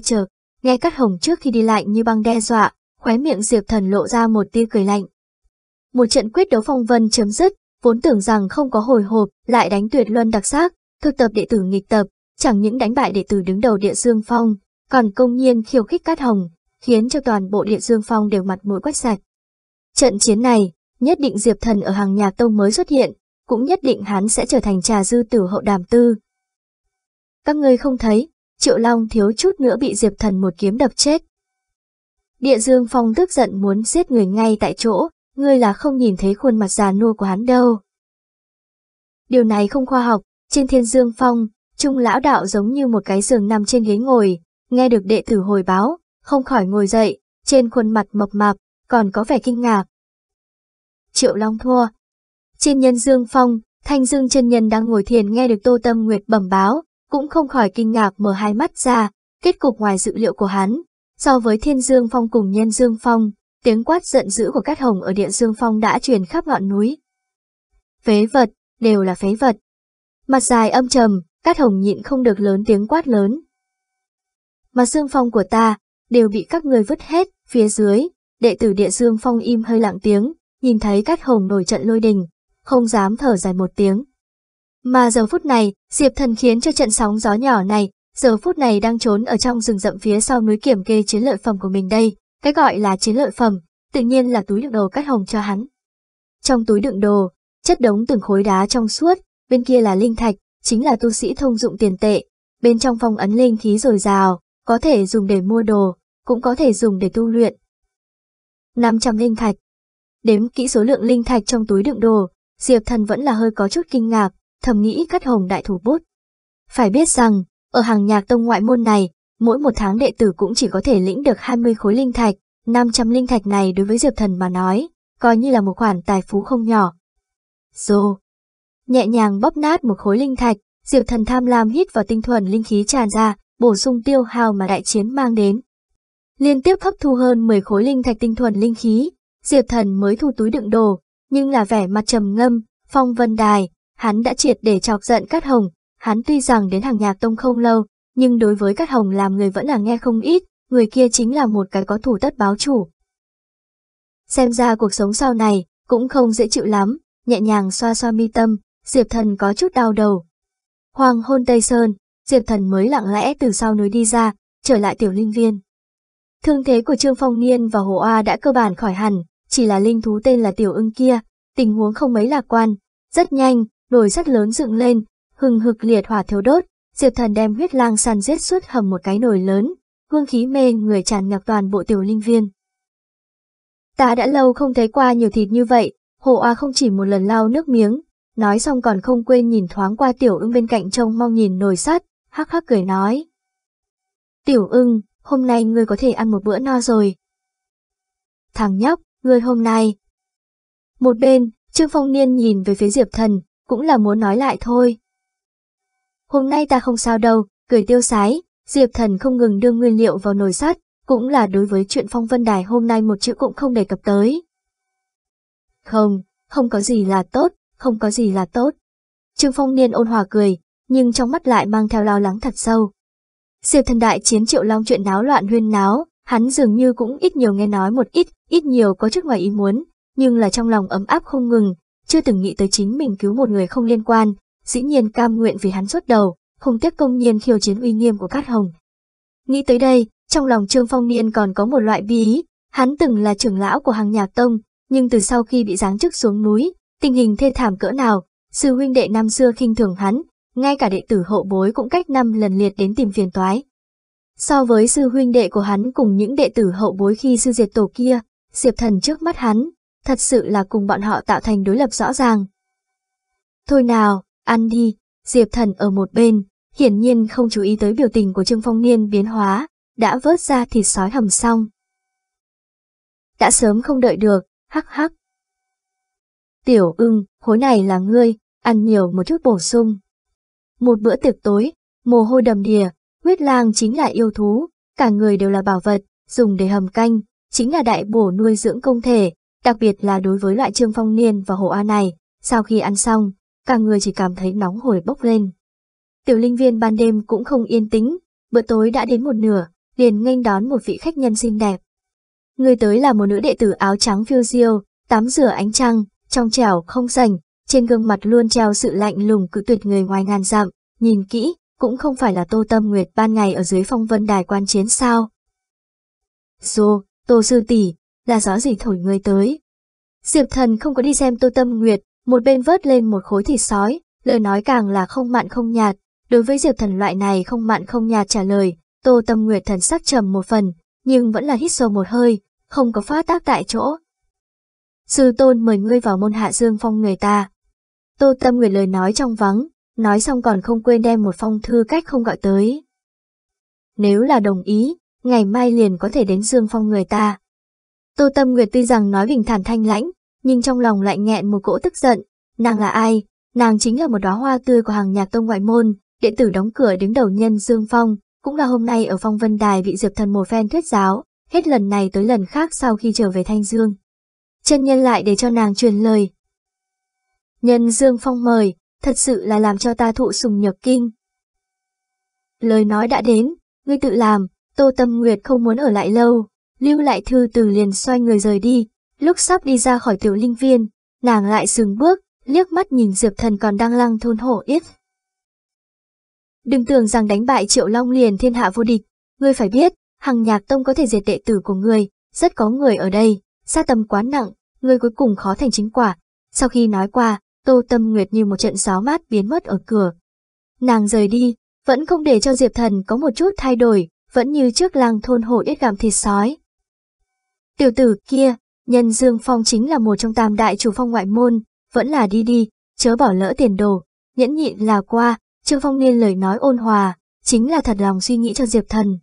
chờ, nghe cắt hồng trước khi đi lại như băng đe dọa, khóe miệng Diệp Thần lộ ra một tia cười lạnh. Một trận quyết đấu phong vân chấm dứt, vốn tưởng rằng không có hồi hộp, lại đánh tuyệt luân đặc sắc, thực tập đệ tử nghịch tập, chẳng những đánh bại đệ tử đứng đầu địa dương phong, còn công nhiên khiêu khích cát hồng, khiến cho toàn bộ địa dương phong đều mặt mũi quách sạch. Trận chiến này, nhất định Diệp Thần ở hàng nhà tông mới xuất hiện, cũng nhất định hắn sẽ trở thành trà dư tử hậu đàm tư. Các ngươi không thấy, Triệu Long thiếu chút nữa bị Diệp Thần một kiếm đập chết. Địa Dương Phong tức giận muốn giết người ngay tại chỗ, ngươi là không nhìn thấy khuôn mặt già nua của hắn đâu. Điều này không khoa học, trên thiên dương phong, trung lão đạo giống như một cái giường nằm trên ghế ngồi, nghe được đệ tử hồi báo, không khỏi ngồi dậy, trên khuôn mặt mộc mạp, còn có vẻ kinh ngạc. Triệu Long thua. Trên nhân dương phong, thanh dương chân nhân đang ngồi thiền nghe được tô tâm nguyệt bẩm báo, cũng không khỏi kinh ngạc mở hai mắt ra, kết cục ngoài dự liệu của hắn. So với Thiên Dương Phong cùng Nhân Dương Phong, tiếng quát giận dữ của Cát Hồng ở Địa Dương Phong đã truyền khắp ngọn núi. Phế vật, đều là phế vật. Mặt dài âm trầm, Cát Hồng nhịn không được lớn tiếng quát lớn. Mà Dương Phong của ta, đều bị các người vứt hết, phía dưới, đệ tử Địa Dương Phong im hơi lặng tiếng, nhìn thấy Cát Hồng nổi trận lôi đình, không dám thở dài một tiếng. Mà giờ phút này, Diệp Thần khiến cho trận sóng gió nhỏ này, giờ phút này đang trốn ở trong rừng rậm phía sau núi kiểm kê chiến lợi phẩm của mình đây. Cái gọi là chiến lợi phẩm, tự nhiên là túi đựng đồ cắt hồng cho hắn. Trong túi đựng đồ, chất đống từng khối đá trong suốt, bên kia là linh thạch, chính là tu sĩ thông dụng tiền tệ. Bên trong phong ấn linh khí dồi dào, có thể dùng để mua đồ, cũng có thể dùng để tu luyện. 500 linh thạch Đếm kỹ số lượng linh thạch trong túi đựng đồ, Diệp Thần vẫn là hơi có chút kinh ngạc, thầm nghĩ cắt hồng đại thủ bút. Phải biết rằng, ở hàng nhạc tông ngoại môn này, mỗi một tháng đệ tử cũng chỉ có thể lĩnh được 20 khối linh thạch, 500 linh thạch này đối với Diệp Thần mà nói, coi như là một khoản tài phú không nhỏ. Dô! Nhẹ nhàng bóp nát một khối linh thạch, Diệp Thần tham lam hít vào tinh thuần linh khí tràn ra, bổ sung tiêu hào mà đại chiến mang đến. Liên tiếp hấp thu hơn 10 khối linh thạch tinh thuần linh khí, Diệp Thần mới thu túi đựng đồ, nhưng là vẻ mặt trầm ngâm, phong vân đài, hắn đã triệt để chọc giận Cát Hồng, hắn tuy rằng đến hàng nhạc tông không lâu, nhưng đối với Cát Hồng làm người vẫn là nghe không ít, người kia chính là một cái có thủ tất báo chủ. Xem ra cuộc sống sau này cũng không dễ chịu lắm, nhẹ nhàng xoa xoa mi tâm, Diệp Thần có chút đau đầu. Hoàng hôn Tây Sơn, Diệp Thần mới lặng lẽ từ sau núi đi ra, trở lại tiểu linh viên. Thương thế của Trương Phong Niên và Hồ A đã cơ bản khỏi hẳn, chỉ là linh thú tên là Tiểu ưng kia, tình huống không mấy lạc quan, rất nhanh, đồi sắt lớn dựng lên, hừng hực liệt hỏa thiếu đốt, Diệp Thần đem huyết lang săn giết suốt hầm một cái nồi lớn, hương khí mê người tràn ngập toàn bộ tiểu linh viên. Ta đã lâu không thấy qua nhiều thịt như vậy, hồ oa không chỉ một lần lau nước miếng, nói xong còn không quên nhìn thoáng qua tiểu ưng bên cạnh trông mong nhìn nồi sắt, hắc hắc cười nói. Tiểu ưng, hôm nay ngươi có thể ăn một bữa no rồi. Thằng nhóc, ngươi hôm nay. Một bên, Trương Phong Niên nhìn về phía Diệp Thần, cũng là muốn nói lại thôi. Hôm nay ta không sao đâu, cười tiêu sái, Diệp Thần không ngừng đưa nguyên liệu vào nồi sắt, cũng là đối với chuyện phong vân đài hôm nay một chữ cũng không đề cập tới. Không, không có gì là tốt, không có gì là tốt. Trương Phong Niên ôn hòa cười, nhưng trong mắt lại mang theo lo lắng thật sâu. Diệp thần đại chiến triệu long chuyện náo loạn huyên náo, hắn dường như cũng ít nhiều nghe nói một ít, ít nhiều có chút ngoài ý muốn, nhưng là trong lòng ấm áp không ngừng, chưa từng nghĩ tới chính mình cứu một người không liên quan, dĩ nhiên cam nguyện vì hắn xuất đầu, không tiếc công nhiên khiêu chiến uy nghiêm của Cát Hồng. Nghĩ tới đây, trong lòng Trương Phong Niên còn có một loại bí ý, hắn từng là trưởng lão của hàng nhạc tông, nhưng từ sau khi bị giáng chức xuống núi, tình hình thê thảm cỡ nào, sư huynh đệ năm xưa khinh thường hắn, ngay cả đệ tử hậu bối cũng cách năm lần liệt đến tìm phiền toái. So với sư huynh đệ của hắn cùng những đệ tử hậu bối khi sư diệt tổ kia, Diệp Thần trước mắt hắn, thật sự là cùng bọn họ tạo thành đối lập rõ ràng. Thôi nào, ăn đi, Diệp Thần ở một bên, hiển nhiên không chú ý tới biểu tình của Trương Phong Niên biến hóa, đã vớt ra thịt sói hầm xong. Đã sớm không đợi được, hắc hắc. Tiểu ưng, khối này là ngươi, ăn nhiều một chút bổ sung. Một bữa tiệc tối, mồ hôi đầm đìa, huyết lang chính là yêu thú, cả người đều là bảo vật, dùng để hầm canh, chính là đại bổ nuôi dưỡng công thể, đặc biệt là đối với loại Trương Phong Niên và Hồ A này, sau khi ăn xong, cả người chỉ cảm thấy nóng hổi bốc lên. Tiểu linh viên ban đêm cũng không yên tĩnh, bữa tối đã đến một nửa, liền nghênh đón một vị khách nhân xinh đẹp. Người tới là một nữ đệ tử áo trắng phiêu diêu, tắm rửa ánh trăng, trong trẻo không rảnh, trên gương mặt luôn treo sự lạnh lùng cự tuyệt người ngoài ngàn dặm, nhìn kỹ, cũng không phải là Tô Tâm Nguyệt ban ngày ở dưới phong vân đài quan chiến sao. Dô, Tô Sư Tỷ, là gió gì thổi người tới. Diệp thần không có đi xem tô tâm nguyệt, một bên vớt lên một khối thịt sói, lời nói càng là không mặn không nhạt. Đối với diệp thần loại này không mặn không nhạt trả lời, tô tâm nguyệt thần sắc trầm một phần, nhưng vẫn là hít sâu một hơi, không có phát tác tại chỗ. Sư tôn mời ngươi vào môn hạ dương phong người ta. Tô tâm nguyệt lời nói trong vắng, nói xong còn không quên đem một phong thư cách không gọi tới. Nếu là đồng ý, ngày mai liền có thể đến dương phong người ta. Tô Tâm Nguyệt tuy rằng nói bình thản thanh lãnh, nhưng trong lòng lại nghẹn một cỗ tức giận. Nàng là ai? Nàng chính là một đóa hoa tươi của hàng nhạc tông ngoại môn, đệ tử đóng cửa đứng đầu nhân Dương Phong, cũng là hôm nay ở phong vân đài bị Diệp Thần một phen thuyết giáo, hết lần này tới lần khác sau khi trở về Thanh Dương. Chân nhân lại để cho nàng truyền lời. Nhân Dương Phong mời, thật sự là làm cho ta thụ sùng nhược kinh. Lời nói đã đến, ngươi tự làm, Tô Tâm Nguyệt không muốn ở lại lâu, lưu lại thư từ liền xoay người rời đi. Lúc sắp đi ra khỏi tiểu linh viên, nàng lại dừng bước, liếc mắt nhìn Diệp Thần còn đang lăng thôn hổ yết. Đừng tưởng rằng đánh bại Triệu Long liền thiên hạ vô địch, ngươi phải biết, Hằng Nhạc Tông có thể diệt đệ tử của ngươi, rất có người ở đây, xa tầm quá nặng, ngươi cuối cùng khó thành chính quả. Sau khi nói qua, Tô Tâm Nguyệt như một trận gió mát biến mất ở cửa. Nàng rời đi, vẫn không để cho Diệp Thần có một chút thay đổi, vẫn như trước lăng thôn hổ yết gặm thịt sói, Tiểu tử kia, nhân Dương Phong chính là một trong tam đại chủ phong ngoại môn, vẫn là đi đi, chớ bỏ lỡ tiền đồ, nhẫn nhịn là qua, Trương Phong Niên lời nói ôn hòa, chính là thật lòng suy nghĩ cho Diệp Thần.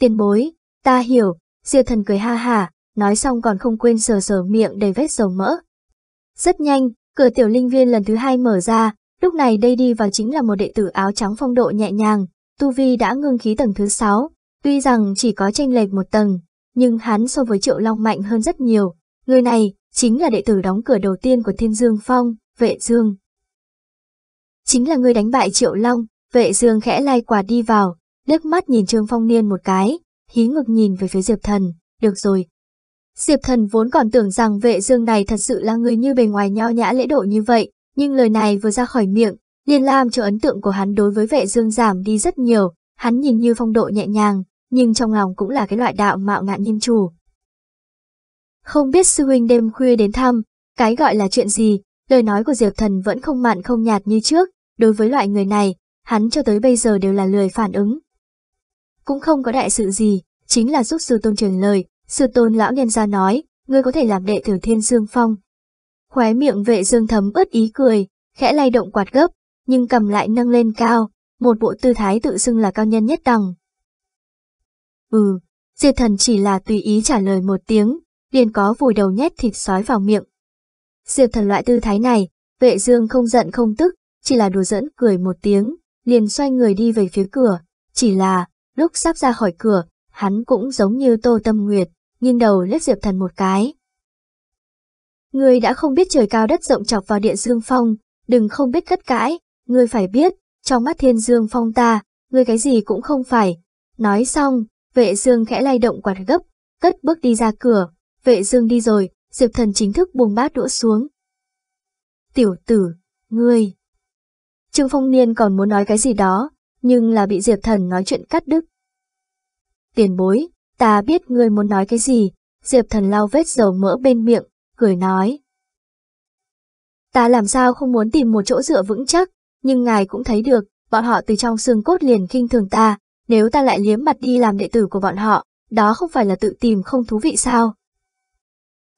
Tiền bối, ta hiểu, Diệp Thần cười ha hả, nói xong còn không quên sờ sờ miệng đầy vết dầu mỡ. Rất nhanh, cửa tiểu linh viên lần thứ hai mở ra, lúc này đây đi vào chính là một đệ tử áo trắng phong độ nhẹ nhàng, Tu Vi đã ngưng khí tầng thứ sáu tuy rằng chỉ có tranh lệch một tầng, nhưng hắn so với Triệu Long mạnh hơn rất nhiều. Người này chính là đệ tử đóng cửa đầu tiên của Thiên Dương Phong, Vệ Dương. Chính là người đánh bại Triệu Long, Vệ Dương khẽ lai quả đi vào, liếc mắt nhìn Trương Phong Niên một cái, hí ngực nhìn về phía Diệp Thần, được rồi. Diệp Thần vốn còn tưởng rằng Vệ Dương này thật sự là người như bề ngoài nho nhã lễ độ như vậy, nhưng lời này vừa ra khỏi miệng, liền làm cho ấn tượng của hắn đối với Vệ Dương giảm đi rất nhiều, hắn nhìn như phong độ nhẹ nhàng, nhưng trong lòng cũng là cái loại đạo mạo ngạn nhân chủ. Không biết sư huynh đêm khuya đến thăm, cái gọi là chuyện gì, lời nói của Diệp Thần vẫn không mặn không nhạt như trước, đối với loại người này, hắn cho tới bây giờ đều là lười phản ứng. Cũng không có đại sự gì, chính là giúp sư tôn trường lời, sư tôn lão nhân ra nói, ngươi có thể làm đệ tử thiên dương phong. Khóe miệng vệ dương thấm ướt ý cười, khẽ lay động quạt gấp, nhưng cầm lại nâng lên cao, một bộ tư thái tự xưng là cao nhân nhất đẳng, ừ, Diệp Thần chỉ là tùy ý trả lời một tiếng, liền có vùi đầu nhét thịt sói vào miệng. Diệp Thần loại tư thái này, vệ dương không giận không tức, chỉ là đùa dẫn cười một tiếng, liền xoay người đi về phía cửa, chỉ là, lúc sắp ra khỏi cửa, hắn cũng giống như Tô Tâm Nguyệt, nghiêng đầu liếc Diệp Thần một cái. người đã không biết trời cao đất rộng chọc vào điện Dương Phong, đừng không biết cất cãi, người phải biết, trong mắt thiên Dương Phong ta, ngươi cái gì cũng không phải. Nói xong, Vệ Dương khẽ lay động quạt gấp, cất bước đi ra cửa. Vệ Dương đi rồi, Diệp Thần chính thức buông bát đũa xuống. Tiểu tử, ngươi. Trương Phong Niên còn muốn nói cái gì đó, nhưng là bị Diệp Thần nói chuyện cắt đứt. Tiền bối, ta biết ngươi muốn nói cái gì, Diệp Thần lau vết dầu mỡ bên miệng, cười nói. Ta làm sao không muốn tìm một chỗ dựa vững chắc, nhưng ngài cũng thấy được, bọn họ từ trong xương cốt liền kinh thường ta, nếu ta lại liếm mặt đi làm đệ tử của bọn họ, đó không phải là tự tìm không thú vị sao?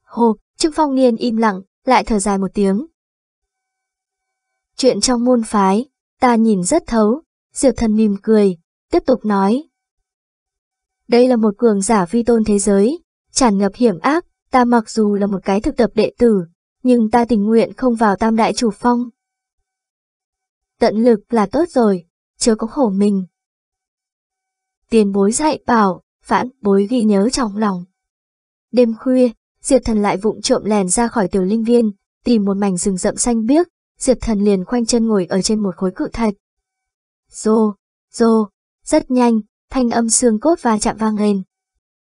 Hồ, Trương Phong Niên im lặng, lại thở dài một tiếng. Chuyện trong môn phái, ta nhìn rất thấu, Diệp Thần mỉm cười, tiếp tục nói. Đây là một cường giả vi tôn thế giới, tràn ngập hiểm ác, ta mặc dù là một cái thực tập đệ tử, nhưng ta tình nguyện không vào tam đại chủ phong. Tận lực là tốt rồi, chớ có khổ mình tiền bối dạy bảo, phản bối ghi nhớ trong lòng. Đêm khuya, Diệp Thần lại vụng trộm lèn ra khỏi tiểu linh viên, tìm một mảnh rừng rậm xanh biếc, Diệp Thần liền khoanh chân ngồi ở trên một khối cự thạch. Rô, rô, rất nhanh, thanh âm xương cốt va chạm vang lên.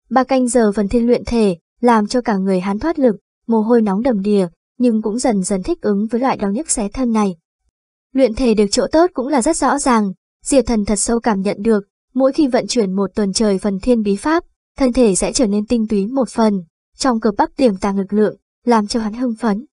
Ba canh giờ phần thiên luyện thể, làm cho cả người hắn thoát lực, mồ hôi nóng đầm đìa, nhưng cũng dần dần thích ứng với loại đau nhức xé thân này. Luyện thể được chỗ tốt cũng là rất rõ ràng, Diệp Thần thật sâu cảm nhận được, Mỗi khi vận chuyển một tuần trời phần thiên bí pháp, thân thể sẽ trở nên tinh túy một phần, trong cực bắc tiềm tàng lực lượng, làm cho hắn hưng phấn.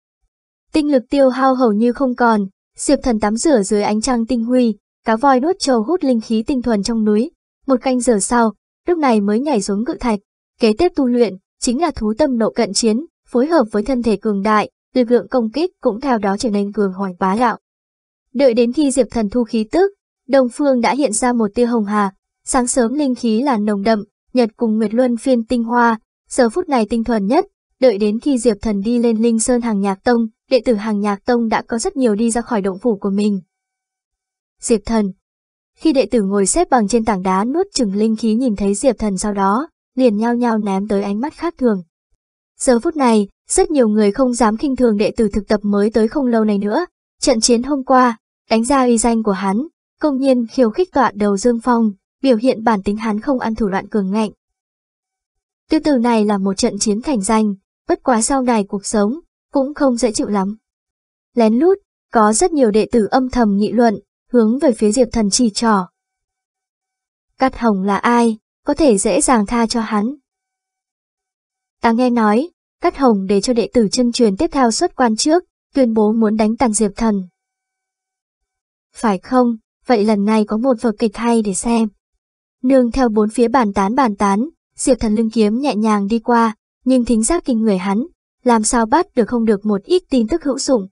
Tinh lực tiêu hao hầu như không còn, Diệp Thần tắm rửa dưới ánh trăng tinh huy, cá voi nuốt trầu hút linh khí tinh thuần trong núi. Một canh giờ sau, lúc này mới nhảy xuống cự thạch. Kế tiếp tu luyện chính là thú tâm nộ cận chiến, phối hợp với thân thể cường đại, lực lượng công kích cũng theo đó trở nên cường hoành bá đạo. Đợi đến khi Diệp Thần thu khí tức, Đông Phương đã hiện ra một tia hồng hà, Sáng sớm linh khí là nồng đậm, nhật cùng nguyệt luân phiên tinh hoa, giờ phút này tinh thuần nhất, đợi đến khi Diệp Thần đi lên Linh Sơn Hàng Nhạc Tông, đệ tử Hàng Nhạc Tông đã có rất nhiều đi ra khỏi động phủ của mình. Diệp Thần Khi đệ tử ngồi xếp bằng trên tảng đá nuốt chừng linh khí nhìn thấy Diệp Thần sau đó, liền nhao nhao ném tới ánh mắt khác thường. Giờ phút này, rất nhiều người không dám khinh thường đệ tử thực tập mới tới không lâu này nữa. Trận chiến hôm qua, đánh ra uy danh của hắn, công nhiên khiêu khích tọa đầu Dương Phong, biểu hiện bản tính hắn không ăn thủ đoạn cường ngạnh. tư từ này là một trận chiến thành danh, bất quá sau này cuộc sống, cũng không dễ chịu lắm. Lén lút, có rất nhiều đệ tử âm thầm nghị luận, hướng về phía Diệp Thần chỉ trỏ. cát hồng là ai, có thể dễ dàng tha cho hắn. Ta nghe nói, cát hồng để cho đệ tử chân truyền tiếp theo xuất quan trước, tuyên bố muốn đánh tàn Diệp Thần. Phải không, vậy lần này có một vở kịch hay để xem. Nương theo bốn phía bàn tán bàn tán, Diệp Thần lưng kiếm nhẹ nhàng đi qua, nhưng thính giác kinh người hắn, làm sao bắt được không được một ít tin tức hữu dụng.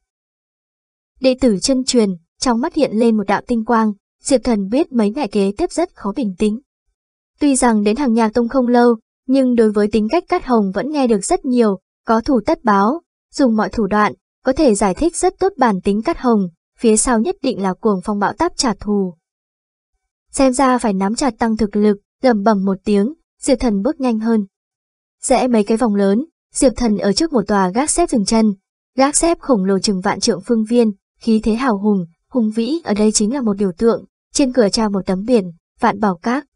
Đệ tử chân truyền, trong mắt hiện lên một đạo tinh quang, Diệp Thần biết mấy ngày kế tiếp rất khó bình tĩnh. Tuy rằng đến hàng nhạc tông không lâu, nhưng đối với tính cách cắt Hồng vẫn nghe được rất nhiều, có thủ tất báo, dùng mọi thủ đoạn, có thể giải thích rất tốt bản tính cắt Hồng, phía sau nhất định là cuồng phong bão táp trả thù xem ra phải nắm chặt tăng thực lực, lầm bầm một tiếng, Diệp Thần bước nhanh hơn. Rẽ mấy cái vòng lớn, Diệp Thần ở trước một tòa gác xếp dừng chân, gác xếp khổng lồ chừng vạn trượng phương viên, khí thế hào hùng, hùng vĩ ở đây chính là một biểu tượng, trên cửa treo một tấm biển, Vạn Bảo Các.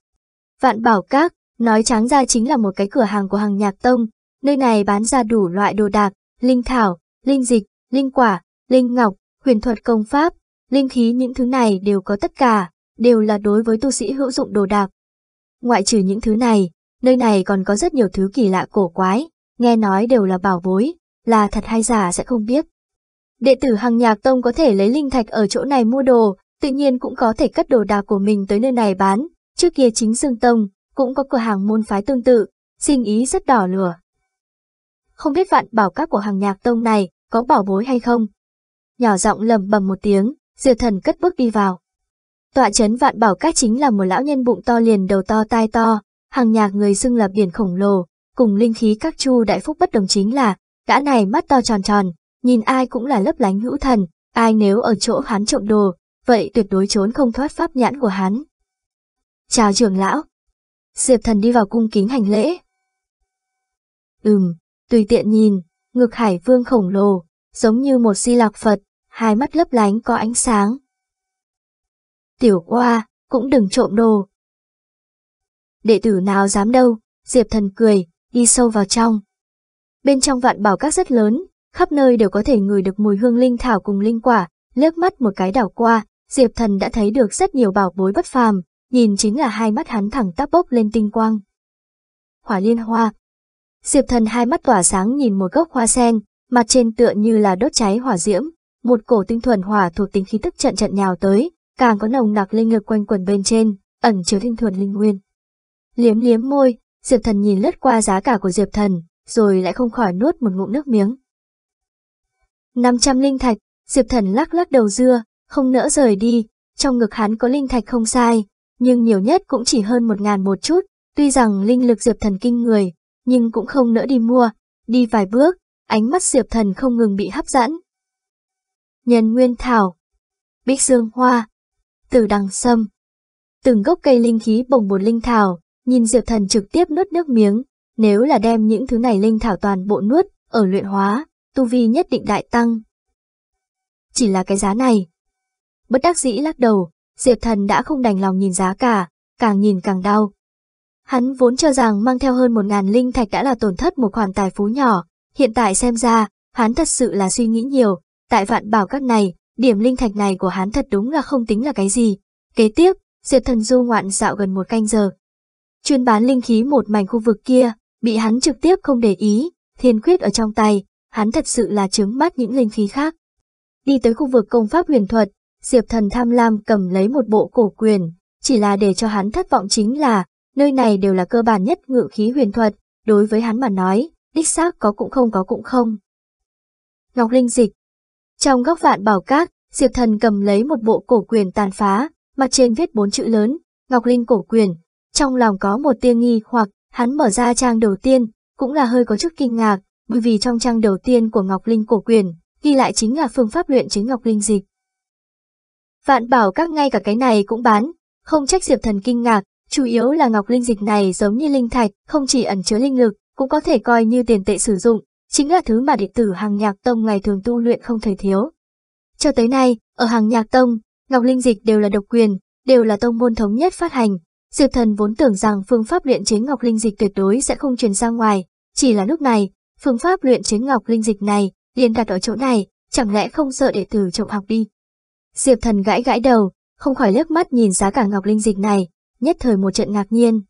Vạn Bảo Các, nói trắng ra chính là một cái cửa hàng của hàng nhạc tông, nơi này bán ra đủ loại đồ đạc, linh thảo, linh dịch, linh quả, linh ngọc, huyền thuật công pháp, linh khí những thứ này đều có tất cả, đều là đối với tu sĩ hữu dụng đồ đạc. Ngoại trừ những thứ này, nơi này còn có rất nhiều thứ kỳ lạ cổ quái, nghe nói đều là bảo bối, là thật hay giả sẽ không biết. Đệ tử hàng nhạc tông có thể lấy linh thạch ở chỗ này mua đồ, tự nhiên cũng có thể cất đồ đạc của mình tới nơi này bán, trước kia chính Dương Tông, cũng có cửa hàng môn phái tương tự, sinh ý rất đỏ lửa. Không biết vạn bảo các của hàng nhạc tông này có bảo bối hay không? Nhỏ giọng lầm bầm một tiếng, diệt thần cất bước đi vào. Tọa trấn vạn bảo các chính là một lão nhân bụng to liền đầu to tai to, hàng nhạc người xưng là biển khổng lồ, cùng linh khí các chu đại phúc bất đồng chính là, gã này mắt to tròn tròn, nhìn ai cũng là lấp lánh hữu thần, ai nếu ở chỗ hắn trộm đồ, vậy tuyệt đối trốn không thoát pháp nhãn của hắn. Chào trưởng lão. Diệp thần đi vào cung kính hành lễ. Ừm, tùy tiện nhìn, ngực hải vương khổng lồ, giống như một si lạc Phật, hai mắt lấp lánh có ánh sáng, tiểu qua, cũng đừng trộm đồ. Đệ tử nào dám đâu, Diệp thần cười, đi sâu vào trong. Bên trong vạn bảo các rất lớn, khắp nơi đều có thể ngửi được mùi hương linh thảo cùng linh quả, lướt mắt một cái đảo qua, Diệp thần đã thấy được rất nhiều bảo bối bất phàm, nhìn chính là hai mắt hắn thẳng tắp bốc lên tinh quang. Hỏa liên hoa Diệp thần hai mắt tỏa sáng nhìn một gốc hoa sen, mặt trên tựa như là đốt cháy hỏa diễm, một cổ tinh thuần hỏa thuộc tính khí tức trận trận nhào tới, càng có nồng nặc linh lực quanh quẩn bên trên, ẩn chứa linh thuần linh nguyên. Liếm liếm môi, Diệp Thần nhìn lướt qua giá cả của Diệp Thần, rồi lại không khỏi nuốt một ngụm nước miếng. 500 linh thạch, Diệp Thần lắc lắc đầu dưa, không nỡ rời đi, trong ngực hắn có linh thạch không sai, nhưng nhiều nhất cũng chỉ hơn một ngàn một chút, tuy rằng linh lực Diệp Thần kinh người, nhưng cũng không nỡ đi mua, đi vài bước, ánh mắt Diệp Thần không ngừng bị hấp dẫn. Nhân Nguyên Thảo Bích Dương Hoa từ đằng sâm. Từng gốc cây linh khí bồng bột linh thảo, nhìn Diệp Thần trực tiếp nuốt nước miếng, nếu là đem những thứ này linh thảo toàn bộ nuốt, ở luyện hóa, tu vi nhất định đại tăng. Chỉ là cái giá này. Bất đắc dĩ lắc đầu, Diệp Thần đã không đành lòng nhìn giá cả, càng nhìn càng đau. Hắn vốn cho rằng mang theo hơn một ngàn linh thạch đã là tổn thất một khoản tài phú nhỏ, hiện tại xem ra, hắn thật sự là suy nghĩ nhiều, tại vạn bảo các này, Điểm linh thạch này của hắn thật đúng là không tính là cái gì. Kế tiếp, Diệp Thần Du ngoạn dạo gần một canh giờ. Chuyên bán linh khí một mảnh khu vực kia, bị hắn trực tiếp không để ý, thiên quyết ở trong tay, hắn thật sự là chứng mắt những linh khí khác. Đi tới khu vực công pháp huyền thuật, Diệp Thần tham lam cầm lấy một bộ cổ quyền, chỉ là để cho hắn thất vọng chính là, nơi này đều là cơ bản nhất ngự khí huyền thuật, đối với hắn mà nói, đích xác có cũng không có cũng không. Ngọc Linh Dịch, trong góc vạn bảo các Diệp Thần cầm lấy một bộ cổ quyền tàn phá, mặt trên viết bốn chữ lớn, Ngọc Linh cổ quyền. Trong lòng có một tia nghi hoặc hắn mở ra trang đầu tiên, cũng là hơi có chút kinh ngạc, bởi vì trong trang đầu tiên của Ngọc Linh cổ quyền, ghi lại chính là phương pháp luyện chế Ngọc Linh dịch. Vạn bảo các ngay cả cái này cũng bán, không trách Diệp Thần kinh ngạc, chủ yếu là Ngọc Linh dịch này giống như linh thạch, không chỉ ẩn chứa linh lực, cũng có thể coi như tiền tệ sử dụng, chính là thứ mà đệ tử hàng nhạc tông ngày thường tu luyện không thể thiếu. Cho tới nay, ở hàng nhạc tông, Ngọc Linh Dịch đều là độc quyền, đều là tông môn thống nhất phát hành. Diệp thần vốn tưởng rằng phương pháp luyện chế Ngọc Linh Dịch tuyệt đối sẽ không truyền ra ngoài, chỉ là lúc này, phương pháp luyện chế Ngọc Linh Dịch này liền đặt ở chỗ này, chẳng lẽ không sợ đệ tử trộm học đi. Diệp thần gãi gãi đầu, không khỏi liếc mắt nhìn giá cả Ngọc Linh Dịch này, nhất thời một trận ngạc nhiên.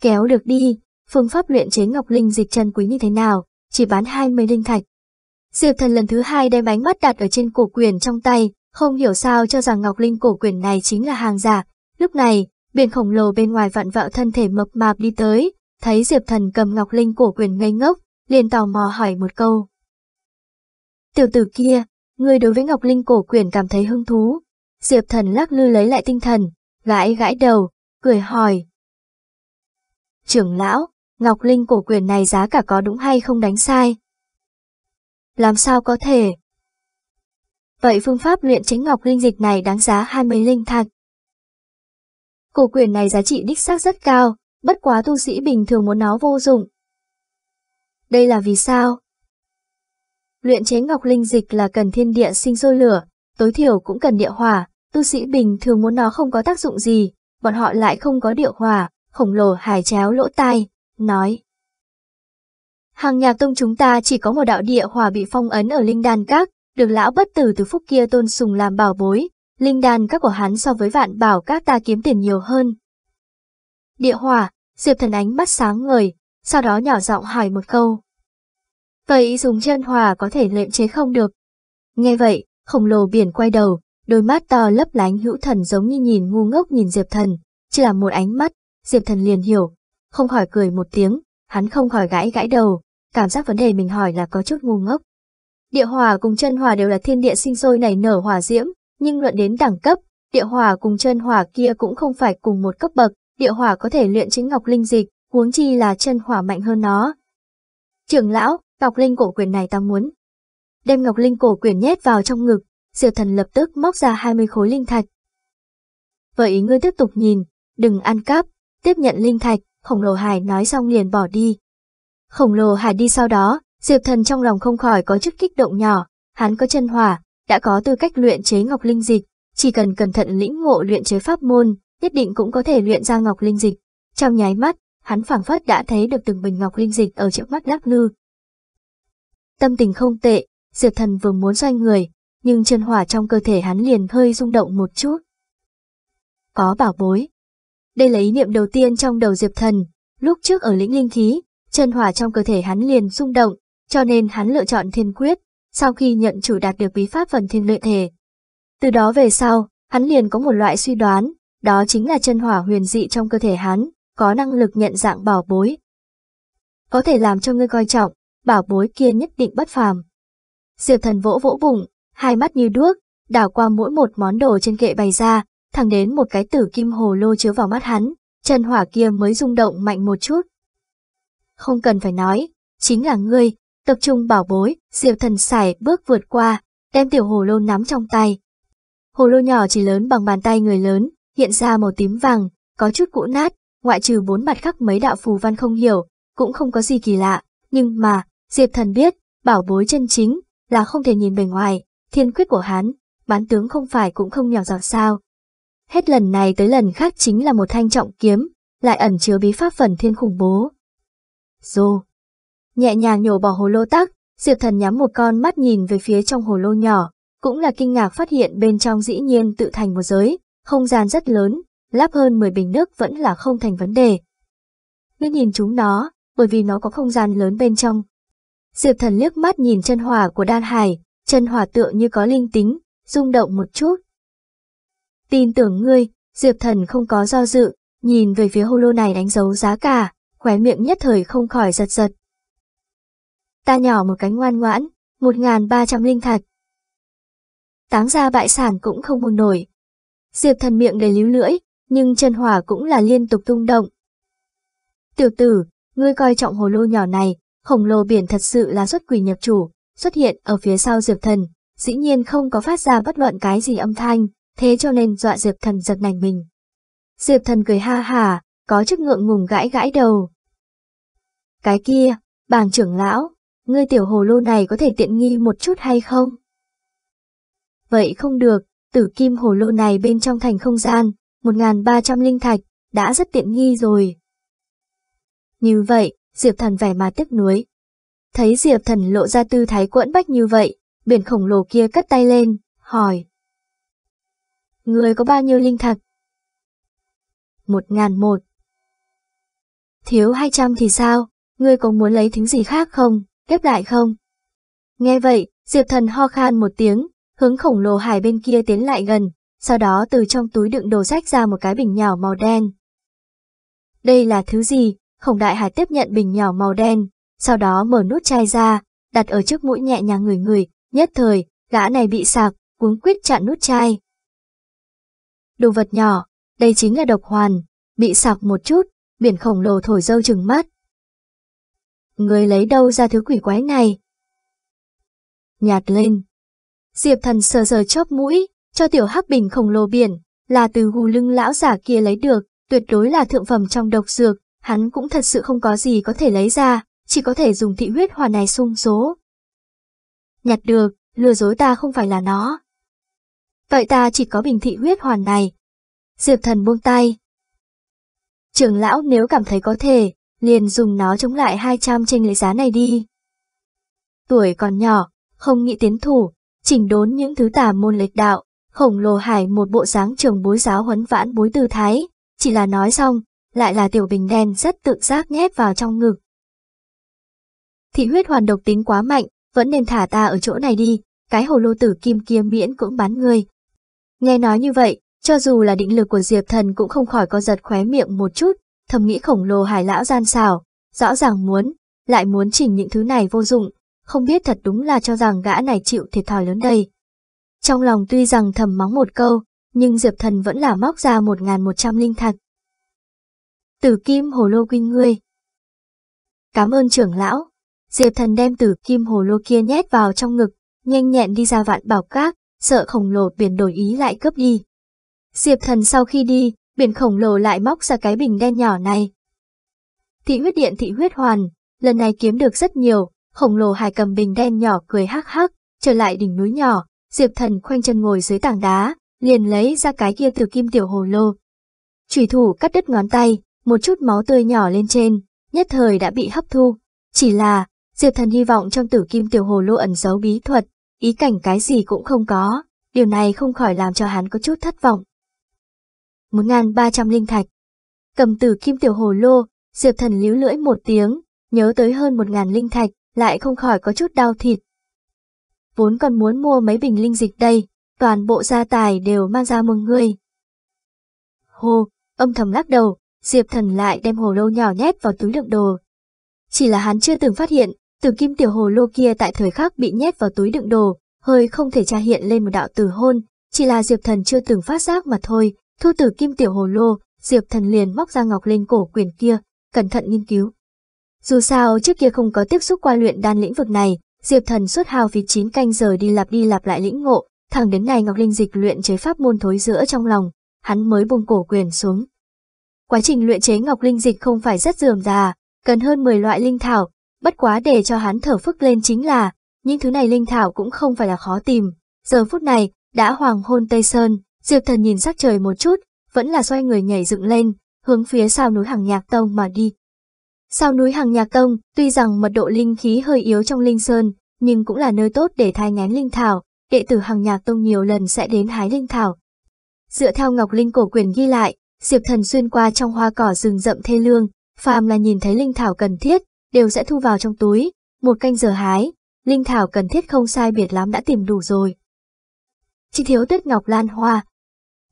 Kéo được đi, phương pháp luyện chế Ngọc Linh Dịch chân quý như thế nào, chỉ bán 20 linh thạch. Diệp thần lần thứ hai đem ánh mắt đặt ở trên cổ quyền trong tay, không hiểu sao cho rằng ngọc linh cổ quyền này chính là hàng giả. Lúc này, biển khổng lồ bên ngoài vặn vẹo thân thể mập mạp đi tới, thấy Diệp thần cầm ngọc linh cổ quyền ngây ngốc, liền tò mò hỏi một câu. Tiểu tử kia, người đối với ngọc linh cổ quyền cảm thấy hứng thú. Diệp thần lắc lư lấy lại tinh thần, gãi gãi đầu, cười hỏi. Trưởng lão, Ngọc Linh cổ quyền này giá cả có đúng hay không đánh sai. Làm sao có thể? Vậy phương pháp luyện chế Ngọc Linh dịch này đáng giá 20 linh thật. Cổ quyền này giá trị đích xác rất cao, bất quá tu sĩ bình thường muốn nó vô dụng. Đây là vì sao? Luyện chế Ngọc Linh dịch là cần thiên địa sinh sôi lửa, tối thiểu cũng cần địa hỏa, tu sĩ bình thường muốn nó không có tác dụng gì, bọn họ lại không có địa hỏa, khổng lồ hài chéo lỗ tai, nói. Hàng nhạc tông chúng ta chỉ có một đạo địa hòa bị phong ấn ở Linh đàn Các, được lão bất tử từ phúc kia tôn sùng làm bảo bối, Linh đàn Các của hắn so với vạn bảo các ta kiếm tiền nhiều hơn. Địa hòa, Diệp thần ánh bắt sáng ngời, sau đó nhỏ giọng hỏi một câu. Vậy dùng chân hòa có thể luyện chế không được. Nghe vậy, khổng lồ biển quay đầu, đôi mắt to lấp lánh hữu thần giống như nhìn ngu ngốc nhìn Diệp thần, chỉ là một ánh mắt, Diệp thần liền hiểu, không khỏi cười một tiếng, hắn không khỏi gãi gãi đầu, cảm giác vấn đề mình hỏi là có chút ngu ngốc. Địa hỏa cùng chân hỏa đều là thiên địa sinh sôi này nở hỏa diễm, nhưng luận đến đẳng cấp, địa hỏa cùng chân hỏa kia cũng không phải cùng một cấp bậc, địa hỏa có thể luyện chính ngọc linh dịch, huống chi là chân hỏa mạnh hơn nó. Trưởng lão, ngọc linh cổ quyền này ta muốn. Đem ngọc linh cổ quyền nhét vào trong ngực, diệp thần lập tức móc ra 20 khối linh thạch. Vậy ngươi tiếp tục nhìn, đừng ăn cắp, tiếp nhận linh thạch, khổng lồ hải nói xong liền bỏ đi. Khổng lồ hải đi sau đó, Diệp Thần trong lòng không khỏi có chút kích động nhỏ, hắn có chân hỏa, đã có tư cách luyện chế ngọc linh dịch, chỉ cần cẩn thận lĩnh ngộ luyện chế pháp môn, nhất định cũng có thể luyện ra ngọc linh dịch. Trong nháy mắt, hắn phảng phất đã thấy được từng bình ngọc linh dịch ở trước mắt lắc lư. Tâm tình không tệ, Diệp Thần vừa muốn xoay người, nhưng chân hỏa trong cơ thể hắn liền hơi rung động một chút. Có bảo bối, đây là ý niệm đầu tiên trong đầu Diệp Thần. Lúc trước ở lĩnh linh khí, chân hỏa trong cơ thể hắn liền rung động, cho nên hắn lựa chọn thiên quyết, sau khi nhận chủ đạt được bí pháp phần thiên luyện thể. Từ đó về sau, hắn liền có một loại suy đoán, đó chính là chân hỏa huyền dị trong cơ thể hắn, có năng lực nhận dạng bảo bối. Có thể làm cho ngươi coi trọng, bảo bối kia nhất định bất phàm. Diệp thần vỗ vỗ bụng, hai mắt như đuốc, đảo qua mỗi một món đồ trên kệ bày ra, thẳng đến một cái tử kim hồ lô chứa vào mắt hắn, chân hỏa kia mới rung động mạnh một chút. Không cần phải nói, chính là ngươi, tập trung bảo bối, diệp thần xài bước vượt qua, đem tiểu hồ lô nắm trong tay. Hồ lô nhỏ chỉ lớn bằng bàn tay người lớn, hiện ra màu tím vàng, có chút cũ nát, ngoại trừ bốn mặt khắc mấy đạo phù văn không hiểu, cũng không có gì kỳ lạ, nhưng mà, diệp thần biết, bảo bối chân chính, là không thể nhìn bề ngoài, thiên quyết của hắn, bán tướng không phải cũng không nhỏ giọt sao, Hết lần này tới lần khác chính là một thanh trọng kiếm, lại ẩn chứa bí pháp phần thiên khủng bố. Rô. Nhẹ nhàng nhổ bỏ hồ lô tắc, Diệp Thần nhắm một con mắt nhìn về phía trong hồ lô nhỏ, cũng là kinh ngạc phát hiện bên trong dĩ nhiên tự thành một giới, không gian rất lớn, lắp hơn 10 bình nước vẫn là không thành vấn đề. ngươi nhìn chúng nó, bởi vì nó có không gian lớn bên trong. Diệp Thần liếc mắt nhìn chân hỏa của đan hải, chân hỏa tựa như có linh tính, rung động một chút, Tin tưởng ngươi, Diệp Thần không có do dự, nhìn về phía lô này đánh dấu giá cả, khóe miệng nhất thời không khỏi giật giật. Ta nhỏ một cánh ngoan ngoãn, một ngàn ba trăm linh thạch. Táng ra bại sản cũng không buồn nổi. Diệp Thần miệng đầy líu lưỡi, nhưng chân hỏa cũng là liên tục tung động. Tiểu tử, ngươi coi trọng hồ lô nhỏ này, khổng lồ biển thật sự là xuất quỷ nhập chủ, xuất hiện ở phía sau Diệp Thần, dĩ nhiên không có phát ra bất luận cái gì âm thanh, thế cho nên dọa Diệp Thần giật nành mình. Diệp Thần cười ha hà có chức ngượng ngùng gãi gãi đầu. Cái kia, bàng trưởng lão, ngươi tiểu hồ lô này có thể tiện nghi một chút hay không? Vậy không được, tử kim hồ lô này bên trong thành không gian, 1.300 linh thạch, đã rất tiện nghi rồi. Như vậy, Diệp Thần vẻ mà tiếc nuối. Thấy Diệp Thần lộ ra tư thái quẫn bách như vậy, biển khổng lồ kia cất tay lên, hỏi. Người có bao nhiêu linh thạch? Một ngàn một. Thiếu hai trăm thì sao? người có muốn lấy thính gì khác không? Ghép lại không? Nghe vậy, Diệp thần ho khan một tiếng, hướng khổng lồ hải bên kia tiến lại gần, sau đó từ trong túi đựng đồ rách ra một cái bình nhỏ màu đen. Đây là thứ gì? Khổng đại hải tiếp nhận bình nhỏ màu đen, sau đó mở nút chai ra, đặt ở trước mũi nhẹ nhàng người người, nhất thời, gã này bị sạc, cuống quyết chặn nút chai, đồ vật nhỏ, đây chính là độc hoàn, bị sạc một chút, biển khổng lồ thổi dâu chừng mắt. Người lấy đâu ra thứ quỷ quái này? Nhạt lên. Diệp thần sờ sờ chóp mũi, cho tiểu hắc bình khổng lồ biển, là từ gù lưng lão giả kia lấy được, tuyệt đối là thượng phẩm trong độc dược, hắn cũng thật sự không có gì có thể lấy ra, chỉ có thể dùng thị huyết hòa này sung số. Nhặt được, lừa dối ta không phải là nó. Vậy ta chỉ có bình thị huyết hoàn này. Diệp thần buông tay. Trưởng lão nếu cảm thấy có thể, liền dùng nó chống lại 200 trên lấy giá này đi. Tuổi còn nhỏ, không nghĩ tiến thủ, chỉnh đốn những thứ tà môn lệch đạo, khổng lồ hải một bộ dáng trường bối giáo huấn vãn bối tư thái, chỉ là nói xong, lại là tiểu bình đen rất tự giác nhét vào trong ngực. Thị huyết hoàn độc tính quá mạnh, vẫn nên thả ta ở chỗ này đi, cái hồ lô tử kim kia miễn cũng bán ngươi, Nghe nói như vậy, cho dù là định lực của Diệp Thần cũng không khỏi có giật khóe miệng một chút, thầm nghĩ khổng lồ hải lão gian xảo, rõ ràng muốn, lại muốn chỉnh những thứ này vô dụng, không biết thật đúng là cho rằng gã này chịu thiệt thòi lớn đây. Trong lòng tuy rằng thầm mắng một câu, nhưng Diệp Thần vẫn là móc ra một một trăm linh thạch. Tử kim hồ lô quynh ngươi. Cảm ơn trưởng lão. Diệp Thần đem tử kim hồ lô kia nhét vào trong ngực, nhanh nhẹn đi ra vạn bảo các, sợ khổng lồ biển đổi ý lại cướp đi. Diệp thần sau khi đi, biển khổng lồ lại móc ra cái bình đen nhỏ này. Thị huyết điện thị huyết hoàn, lần này kiếm được rất nhiều, khổng lồ hài cầm bình đen nhỏ cười hắc hắc, trở lại đỉnh núi nhỏ, diệp thần khoanh chân ngồi dưới tảng đá, liền lấy ra cái kia từ kim tiểu hồ lô. Chủy thủ cắt đứt ngón tay, một chút máu tươi nhỏ lên trên, nhất thời đã bị hấp thu. Chỉ là, diệp thần hy vọng trong tử kim tiểu hồ lô ẩn giấu bí thuật, ý cảnh cái gì cũng không có, điều này không khỏi làm cho hắn có chút thất vọng. 1.300 linh thạch Cầm từ kim tiểu hồ lô, diệp thần líu lưỡi một tiếng, nhớ tới hơn 1.000 linh thạch, lại không khỏi có chút đau thịt. Vốn còn muốn mua mấy bình linh dịch đây, toàn bộ gia tài đều mang ra mừng người. Hồ, âm thầm lắc đầu, diệp thần lại đem hồ lô nhỏ nhét vào túi đựng đồ. Chỉ là hắn chưa từng phát hiện, từ kim tiểu hồ lô kia tại thời khắc bị nhét vào túi đựng đồ, hơi không thể tra hiện lên một đạo từ hôn, chỉ là Diệp Thần chưa từng phát giác mà thôi. Thu từ kim tiểu hồ lô, Diệp Thần liền móc ra ngọc lên cổ quyền kia, cẩn thận nghiên cứu. Dù sao trước kia không có tiếp xúc qua luyện đan lĩnh vực này, Diệp Thần suốt hao phí chín canh giờ đi lặp đi lặp lại lĩnh ngộ, thẳng đến này Ngọc Linh Dịch luyện chế pháp môn thối giữa trong lòng, hắn mới buông cổ quyền xuống. Quá trình luyện chế Ngọc Linh Dịch không phải rất dườm già, cần hơn 10 loại linh thảo, Bất quá để cho hắn thở phức lên chính là, những thứ này linh thảo cũng không phải là khó tìm. Giờ phút này, đã hoàng hôn Tây Sơn, Diệp Thần nhìn sắc trời một chút, vẫn là xoay người nhảy dựng lên, hướng phía sau núi Hàng Nhạc Tông mà đi. Sau núi Hàng Nhạc Tông, tuy rằng mật độ linh khí hơi yếu trong linh sơn, nhưng cũng là nơi tốt để thai ngén linh thảo, đệ tử Hàng Nhạc Tông nhiều lần sẽ đến hái linh thảo. Dựa theo Ngọc Linh cổ quyền ghi lại, Diệp Thần xuyên qua trong hoa cỏ rừng rậm thê lương, phàm là nhìn thấy linh thảo cần thiết, đều sẽ thu vào trong túi, một canh giờ hái, linh thảo cần thiết không sai biệt lắm đã tìm đủ rồi. Chỉ thiếu tuyết ngọc lan hoa.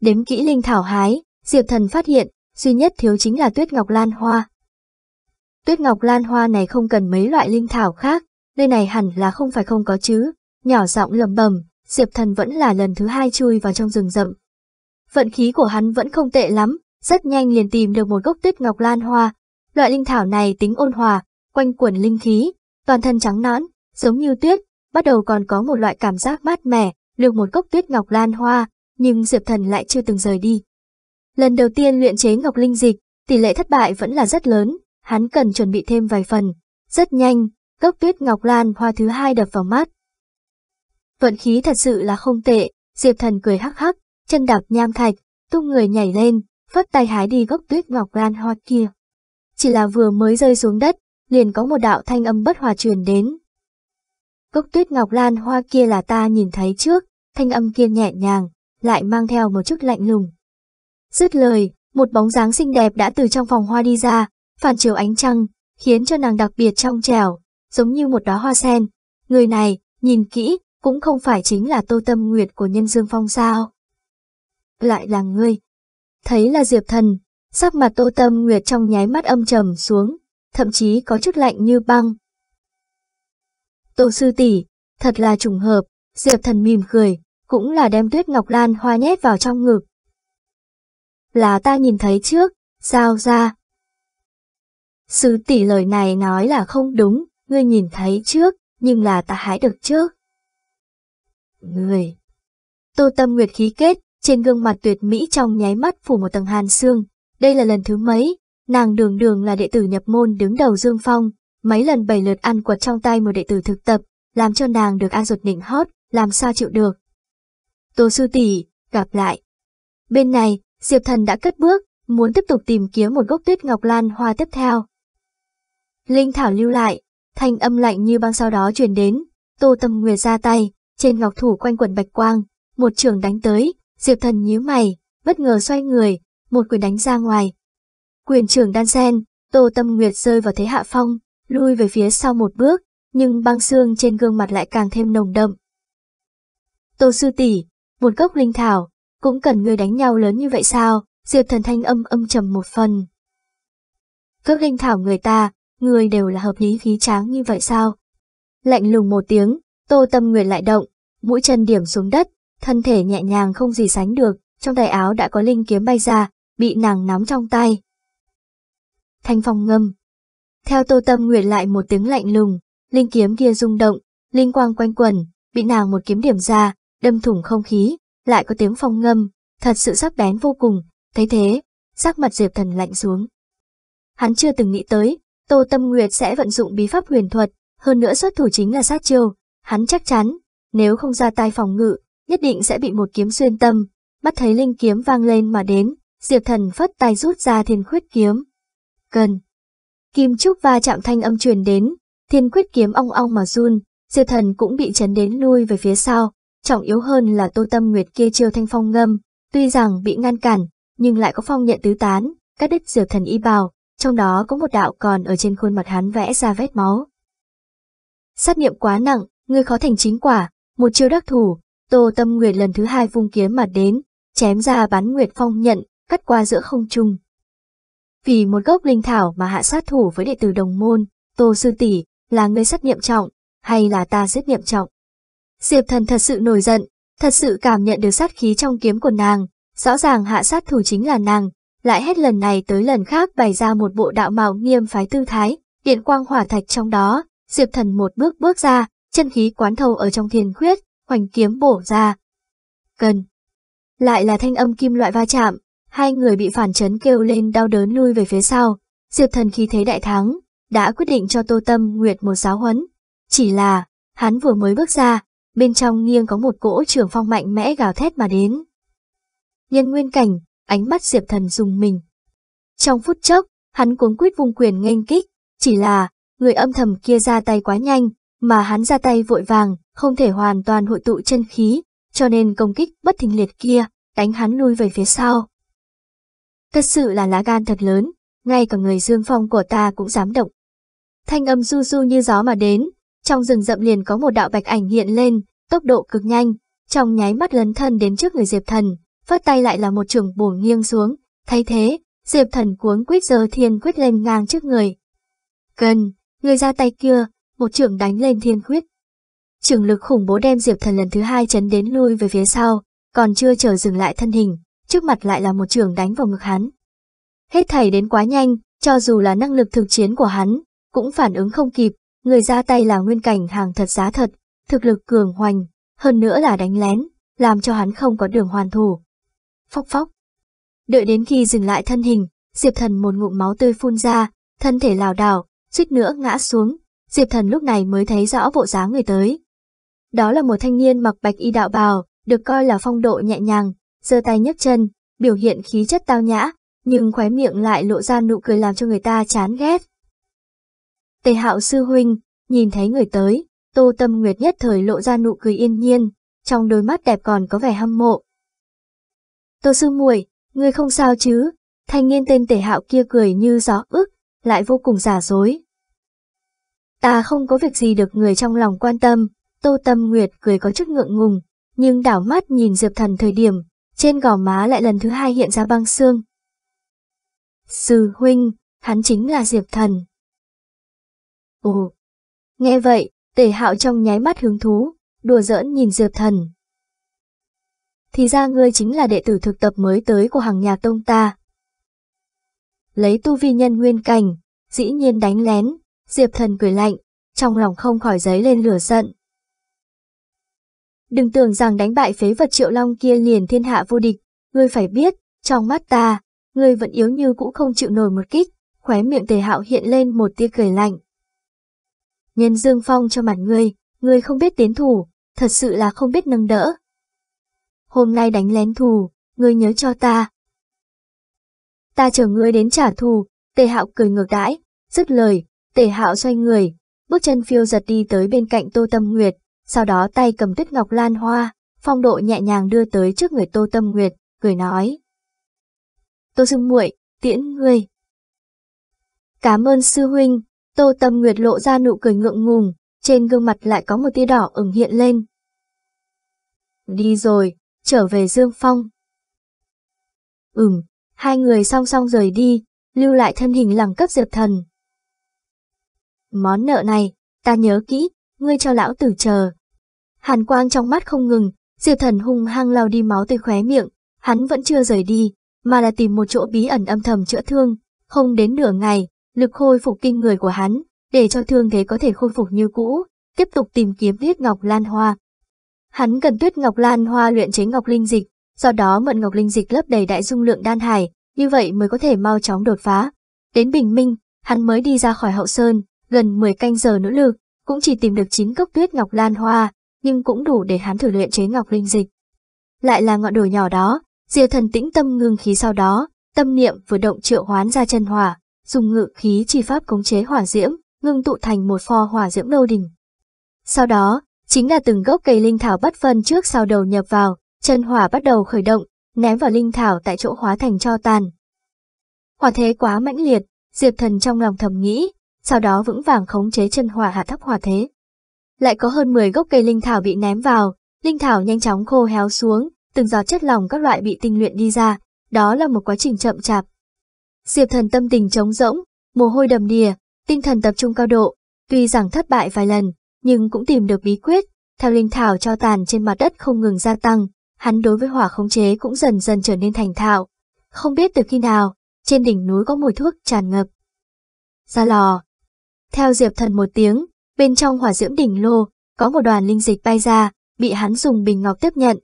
Đếm kỹ linh thảo hái, Diệp Thần phát hiện, duy nhất thiếu chính là tuyết ngọc lan hoa. Tuyết ngọc lan hoa này không cần mấy loại linh thảo khác, nơi này hẳn là không phải không có chứ, nhỏ giọng lầm bầm, Diệp Thần vẫn là lần thứ hai chui vào trong rừng rậm. Vận khí của hắn vẫn không tệ lắm, rất nhanh liền tìm được một gốc tuyết ngọc lan hoa. Loại linh thảo này tính ôn hòa, quanh quần linh khí, toàn thân trắng nõn, giống như tuyết, bắt đầu còn có một loại cảm giác mát mẻ, được một cốc tuyết ngọc lan hoa, nhưng Diệp Thần lại chưa từng rời đi. Lần đầu tiên luyện chế ngọc linh dịch, tỷ lệ thất bại vẫn là rất lớn, hắn cần chuẩn bị thêm vài phần. Rất nhanh, cốc tuyết ngọc lan hoa thứ hai đập vào mắt. Vận khí thật sự là không tệ, Diệp Thần cười hắc hắc, chân đạp nham thạch, tung người nhảy lên, phất tay hái đi gốc tuyết ngọc lan hoa kia. Chỉ là vừa mới rơi xuống đất, liền có một đạo thanh âm bất hòa truyền đến. Cốc tuyết ngọc lan hoa kia là ta nhìn thấy trước, thanh âm kia nhẹ nhàng, lại mang theo một chút lạnh lùng. Dứt lời, một bóng dáng xinh đẹp đã từ trong phòng hoa đi ra, phản chiếu ánh trăng, khiến cho nàng đặc biệt trong trèo giống như một đóa hoa sen. Người này, nhìn kỹ, cũng không phải chính là Tô Tâm Nguyệt của Nhân Dương Phong sao. Lại là ngươi. Thấy là Diệp Thần, sắc mặt Tô Tâm Nguyệt trong nháy mắt âm trầm xuống, thậm chí có chút lạnh như băng. Tổ sư tỷ, thật là trùng hợp, Diệp Thần mỉm cười, cũng là đem tuyết ngọc lan hoa nhét vào trong ngực. Là ta nhìn thấy trước, sao ra? Sư tỷ lời này nói là không đúng, ngươi nhìn thấy trước, nhưng là ta hái được trước. Người Tô tâm nguyệt khí kết, trên gương mặt tuyệt mỹ trong nháy mắt phủ một tầng hàn xương. Đây là lần thứ mấy, Nàng đường đường là đệ tử nhập môn đứng đầu Dương Phong, mấy lần bảy lượt ăn quật trong tay một đệ tử thực tập, làm cho nàng được an ruột nịnh hót, làm sao chịu được. Tô sư tỷ, gặp lại. Bên này, Diệp Thần đã cất bước, muốn tiếp tục tìm kiếm một gốc tuyết ngọc lan hoa tiếp theo. Linh Thảo lưu lại, thanh âm lạnh như băng sau đó truyền đến, Tô Tâm Nguyệt ra tay, trên ngọc thủ quanh quần bạch quang, một trường đánh tới, Diệp Thần nhíu mày, bất ngờ xoay người, một quyền đánh ra ngoài, Quyền trưởng đan sen, Tô Tâm Nguyệt rơi vào thế hạ phong, lui về phía sau một bước, nhưng băng xương trên gương mặt lại càng thêm nồng đậm. Tô sư tỷ, một gốc linh thảo, cũng cần người đánh nhau lớn như vậy sao? Diệp thần thanh âm âm trầm một phần. Các linh thảo người ta, người đều là hợp lý khí tráng như vậy sao? Lạnh lùng một tiếng, Tô Tâm Nguyệt lại động, mũi chân điểm xuống đất, thân thể nhẹ nhàng không gì sánh được, trong tay áo đã có linh kiếm bay ra, bị nàng nắm trong tay thanh phong ngâm. Theo tô tâm nguyệt lại một tiếng lạnh lùng, linh kiếm kia rung động, linh quang quanh quần, bị nàng một kiếm điểm ra, đâm thủng không khí, lại có tiếng phong ngâm, thật sự sắc bén vô cùng, thấy thế, sắc mặt diệp thần lạnh xuống. Hắn chưa từng nghĩ tới, tô tâm nguyệt sẽ vận dụng bí pháp huyền thuật, hơn nữa xuất thủ chính là sát chiêu, hắn chắc chắn, nếu không ra tay phòng ngự, nhất định sẽ bị một kiếm xuyên tâm, mắt thấy linh kiếm vang lên mà đến, diệp thần phất tay rút ra thiên khuyết kiếm, cần. Kim trúc va chạm thanh âm truyền đến, thiên quyết kiếm ong ong mà run, siêu thần cũng bị chấn đến lui về phía sau, trọng yếu hơn là tô tâm nguyệt kia chiêu thanh phong ngâm, tuy rằng bị ngăn cản, nhưng lại có phong nhận tứ tán, các đứt diệt thần y bào, trong đó có một đạo còn ở trên khuôn mặt hắn vẽ ra vết máu. Sát niệm quá nặng, người khó thành chính quả, một chiêu đắc thủ, Tô Tâm Nguyệt lần thứ hai vung kiếm mà đến, chém ra bán Nguyệt Phong nhận, cắt qua giữa không trung. Vì một gốc linh thảo mà hạ sát thủ với đệ tử đồng môn, Tô Sư tỷ là người sát niệm trọng, hay là ta giết niệm trọng? Diệp thần thật sự nổi giận, thật sự cảm nhận được sát khí trong kiếm của nàng, rõ ràng hạ sát thủ chính là nàng, lại hết lần này tới lần khác bày ra một bộ đạo mạo nghiêm phái tư thái, điện quang hỏa thạch trong đó, Diệp thần một bước bước ra, chân khí quán thâu ở trong thiên khuyết, hoành kiếm bổ ra. Cần. Lại là thanh âm kim loại va chạm, Hai người bị phản chấn kêu lên đau đớn lui về phía sau. Diệp thần khi thế đại thắng, đã quyết định cho Tô Tâm Nguyệt một giáo huấn. Chỉ là, hắn vừa mới bước ra, bên trong nghiêng có một cỗ trưởng phong mạnh mẽ gào thét mà đến. Nhân nguyên cảnh, ánh mắt Diệp thần dùng mình. Trong phút chốc, hắn cuốn quýt vùng quyền nghênh kích, chỉ là, người âm thầm kia ra tay quá nhanh, mà hắn ra tay vội vàng, không thể hoàn toàn hội tụ chân khí, cho nên công kích bất thình liệt kia, đánh hắn lui về phía sau. Thật sự là lá gan thật lớn, ngay cả người Dương Phong của ta cũng dám động. Thanh âm du du như gió mà đến, trong rừng rậm liền có một đạo bạch ảnh hiện lên, tốc độ cực nhanh, trong nháy mắt lấn thân đến trước người Diệp Thần, phất tay lại là một trường bổ nghiêng xuống, thay thế, Diệp Thần cuốn quyết giờ thiên quyết lên ngang trước người. gần, người ra tay kia, một trường đánh lên thiên quyết. Trường lực khủng bố đem Diệp Thần lần thứ hai chấn đến lui về phía sau, còn chưa chờ dừng lại thân hình, trước mặt lại là một trường đánh vào ngực hắn. Hết thảy đến quá nhanh, cho dù là năng lực thực chiến của hắn, cũng phản ứng không kịp, người ra tay là nguyên cảnh hàng thật giá thật, thực lực cường hoành, hơn nữa là đánh lén, làm cho hắn không có đường hoàn thủ. Phóc phóc. Đợi đến khi dừng lại thân hình, Diệp Thần một ngụm máu tươi phun ra, thân thể lảo đảo, suýt nữa ngã xuống, Diệp Thần lúc này mới thấy rõ bộ dáng người tới. Đó là một thanh niên mặc bạch y đạo bào, được coi là phong độ nhẹ nhàng, giơ tay nhấc chân, biểu hiện khí chất tao nhã, nhưng khóe miệng lại lộ ra nụ cười làm cho người ta chán ghét. Tề hạo sư huynh, nhìn thấy người tới, tô tâm nguyệt nhất thời lộ ra nụ cười yên nhiên, trong đôi mắt đẹp còn có vẻ hâm mộ. Tô sư muội, người không sao chứ, thanh niên tên tề hạo kia cười như gió ức, lại vô cùng giả dối. Ta không có việc gì được người trong lòng quan tâm, tô tâm nguyệt cười có chút ngượng ngùng, nhưng đảo mắt nhìn Diệp Thần thời điểm, trên gò má lại lần thứ hai hiện ra băng xương. Sư huynh, hắn chính là Diệp Thần. Ồ, nghe vậy, tể hạo trong nháy mắt hứng thú, đùa giỡn nhìn Diệp Thần. Thì ra ngươi chính là đệ tử thực tập mới tới của hàng nhà tông ta. Lấy tu vi nhân nguyên cảnh, dĩ nhiên đánh lén, Diệp Thần cười lạnh, trong lòng không khỏi giấy lên lửa giận. Đừng tưởng rằng đánh bại phế vật triệu long kia liền thiên hạ vô địch, ngươi phải biết, trong mắt ta, ngươi vẫn yếu như cũng không chịu nổi một kích, khóe miệng tề hạo hiện lên một tia cười lạnh. Nhân dương phong cho mặt ngươi, ngươi không biết tiến thủ, thật sự là không biết nâng đỡ. Hôm nay đánh lén thù, ngươi nhớ cho ta. Ta chờ ngươi đến trả thù, tề hạo cười ngược đãi, dứt lời, tề hạo xoay người, bước chân phiêu giật đi tới bên cạnh tô tâm nguyệt, sau đó tay cầm tuyết ngọc lan hoa, phong độ nhẹ nhàng đưa tới trước người Tô Tâm Nguyệt, cười nói. Tô Dương muội tiễn ngươi. Cảm ơn sư huynh, Tô Tâm Nguyệt lộ ra nụ cười ngượng ngùng, trên gương mặt lại có một tia đỏ ửng hiện lên. Đi rồi, trở về Dương Phong. Ừm, hai người song song rời đi, lưu lại thân hình lẳng cấp diệp thần. Món nợ này, ta nhớ kỹ, ngươi cho lão tử chờ hàn quang trong mắt không ngừng, diêu thần hung hăng lao đi máu tươi khóe miệng, hắn vẫn chưa rời đi, mà là tìm một chỗ bí ẩn âm thầm chữa thương, không đến nửa ngày, lực khôi phục kinh người của hắn, để cho thương thế có thể khôi phục như cũ, tiếp tục tìm kiếm tuyết ngọc lan hoa. Hắn cần tuyết ngọc lan hoa luyện chế ngọc linh dịch, do đó mượn ngọc linh dịch lấp đầy đại dung lượng đan hải, như vậy mới có thể mau chóng đột phá. Đến bình minh, hắn mới đi ra khỏi hậu sơn, gần 10 canh giờ nỗ lực, cũng chỉ tìm được 9 cốc tuyết ngọc lan hoa, nhưng cũng đủ để hắn thử luyện chế ngọc linh dịch. Lại là ngọn đồi nhỏ đó, diều thần tĩnh tâm ngưng khí sau đó, tâm niệm vừa động triệu hoán ra chân hỏa, dùng ngự khí chi pháp cống chế hỏa diễm, ngưng tụ thành một pho hỏa diễm lâu đỉnh. Sau đó, chính là từng gốc cây linh thảo bắt phân trước sau đầu nhập vào, chân hỏa bắt đầu khởi động, ném vào linh thảo tại chỗ hóa thành cho tàn. Hỏa thế quá mãnh liệt, Diệp Thần trong lòng thầm nghĩ, sau đó vững vàng khống chế chân hỏa hạ thấp hỏa thế lại có hơn 10 gốc cây linh thảo bị ném vào, linh thảo nhanh chóng khô héo xuống, từng giọt chất lỏng các loại bị tinh luyện đi ra, đó là một quá trình chậm chạp. Diệp thần tâm tình trống rỗng, mồ hôi đầm đìa, tinh thần tập trung cao độ, tuy rằng thất bại vài lần, nhưng cũng tìm được bí quyết, theo linh thảo cho tàn trên mặt đất không ngừng gia tăng, hắn đối với hỏa khống chế cũng dần dần trở nên thành thạo. Không biết từ khi nào, trên đỉnh núi có mùi thuốc tràn ngập. Ra lò. Theo Diệp Thần một tiếng, Bên trong hỏa diễm đỉnh lô, có một đoàn linh dịch bay ra, bị hắn dùng bình ngọc tiếp nhận.